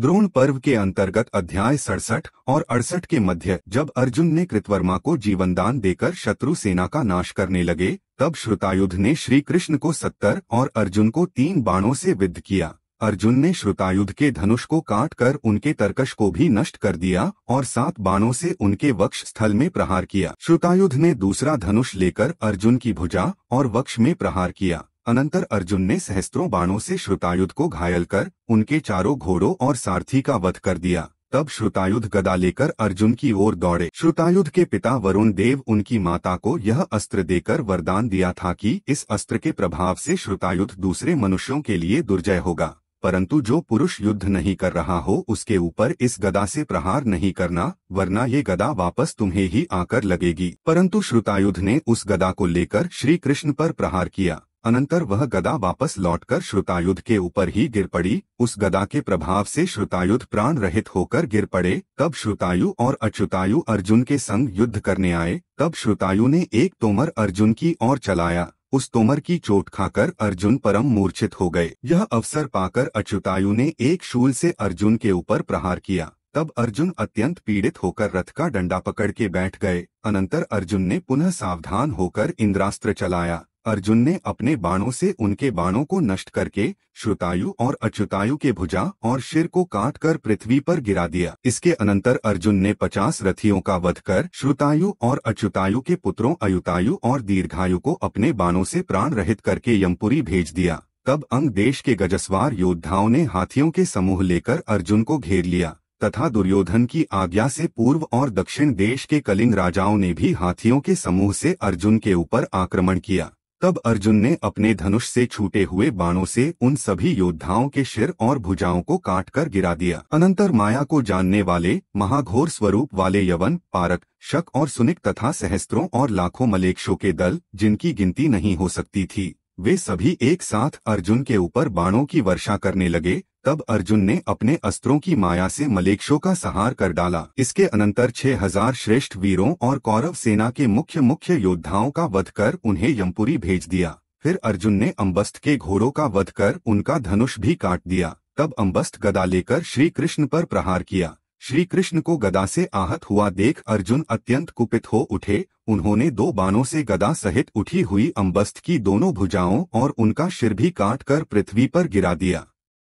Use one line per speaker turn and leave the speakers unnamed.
द्रोण पर्व के अंतर्गत अध्याय सड़सठ और अड़सठ के मध्य जब अर्जुन ने कृतवर्मा को जीवनदान देकर शत्रु सेना का नाश करने लगे तब श्रुतायुध ने श्री कृष्ण को सत्तर और अर्जुन को तीन बाणों से विद्ध किया अर्जुन ने श्रुतायुध के धनुष को काट कर उनके तर्कश को भी नष्ट कर दिया और सात बाणों से उनके वक्ष स्थल में प्रहार किया श्रुतायुध ने दूसरा धनुष लेकर अर्जुन की भुजा और वक्ष में प्रहार किया अनंतर अर्जुन ने सहस्त्रों बाणों से श्रुतायुध को घायल कर उनके चारों घोड़ों और सारथी का वध कर दिया तब श्रुतायुध गदा लेकर अर्जुन की ओर दौड़े श्रुतायुध के पिता वरुण देव उनकी माता को यह अस्त्र देकर वरदान दिया था कि इस अस्त्र के प्रभाव से श्रुतायुध दूसरे मनुष्यों के लिए दुर्जय होगा परंतु जो पुरुष युद्ध नहीं कर रहा हो उसके ऊपर इस गदा से प्रहार नहीं करना वरना ये गदा वापस तुम्हें ही आकर लगेगी परंतु श्रुतायुध ने उस गदा को लेकर श्री कृष्ण पर प्रहार किया अनंतर वह गदा वापस लौटकर श्रुतायुद्ध के ऊपर ही गिर पड़ी उस गदा के प्रभाव से श्रुतायुद्ध प्राण रहित होकर गिर पड़े तब श्रुतायु और अच्युतायु अर्जुन के संग युद्ध करने आए तब श्रुतायु ने एक तोमर अर्जुन की ओर चलाया उस तोमर की चोट खाकर अर्जुन परम मूर्छित हो गए यह अवसर पाकर अच्युतायु ने एक शूल से अर्जुन के ऊपर प्रहार किया तब अर्जुन अत्यंत पीड़ित होकर रथ का डंडा पकड़ के बैठ गए अनंतर अर्जुन ने पुनः सावधान होकर इंद्रास्त्र चलाया अर्जुन ने अपने बाणों से उनके बाणों को नष्ट करके श्रुतायु और अच्युतायु के भुजा और शिर को काटकर पृथ्वी पर गिरा दिया इसके अनंतर अर्जुन ने पचास रथियों का वध कर श्रुतायु और अच्युतायु के पुत्रों अयुतायु और दीर्घायु को अपने बाणों से प्राण रहित करके यमपुरी भेज दिया तब अंग देश के गजस्वार योद्धाओं ने हाथियों के समूह लेकर अर्जुन को घेर लिया तथा दुर्योधन की आज्ञा से पूर्व और दक्षिण देश के कलिंग राजाओं ने भी हाथियों के समूह से अर्जुन के ऊपर आक्रमण किया तब अर्जुन ने अपने धनुष से छूटे हुए बाणों से उन सभी योद्धाओं के सिर और भुजाओं को काटकर गिरा दिया अनंतर माया को जानने वाले महाघोर स्वरूप वाले यवन पारक शक और सुनिक तथा सहस्त्रों और लाखों मलेक्षों के दल जिनकी गिनती नहीं हो सकती थी वे सभी एक साथ अर्जुन के ऊपर बाणों की वर्षा करने लगे तब अर्जुन ने अपने अस्त्रों की माया से मलेक्षो का सहार कर डाला इसके अनंतर 6000 श्रेष्ठ वीरों और कौरव सेना के मुख्य मुख्य योद्धाओं का वध कर उन्हें यमपुरी भेज दिया फिर अर्जुन ने अम्बस्त के घोड़ों का वध कर उनका धनुष भी काट दिया तब अम्बस्त गदा लेकर श्री कृष्ण पर प्रहार किया श्री कृष्ण को गदा से आहत हुआ देख अर्जुन अत्यंत कुपित हो उठे उन्होंने दो बाणों से गदा सहित उठी हुई अम्बस्त की दोनों भुजाओं और उनका सिर भी काट कर पृथ्वी पर गिरा दिया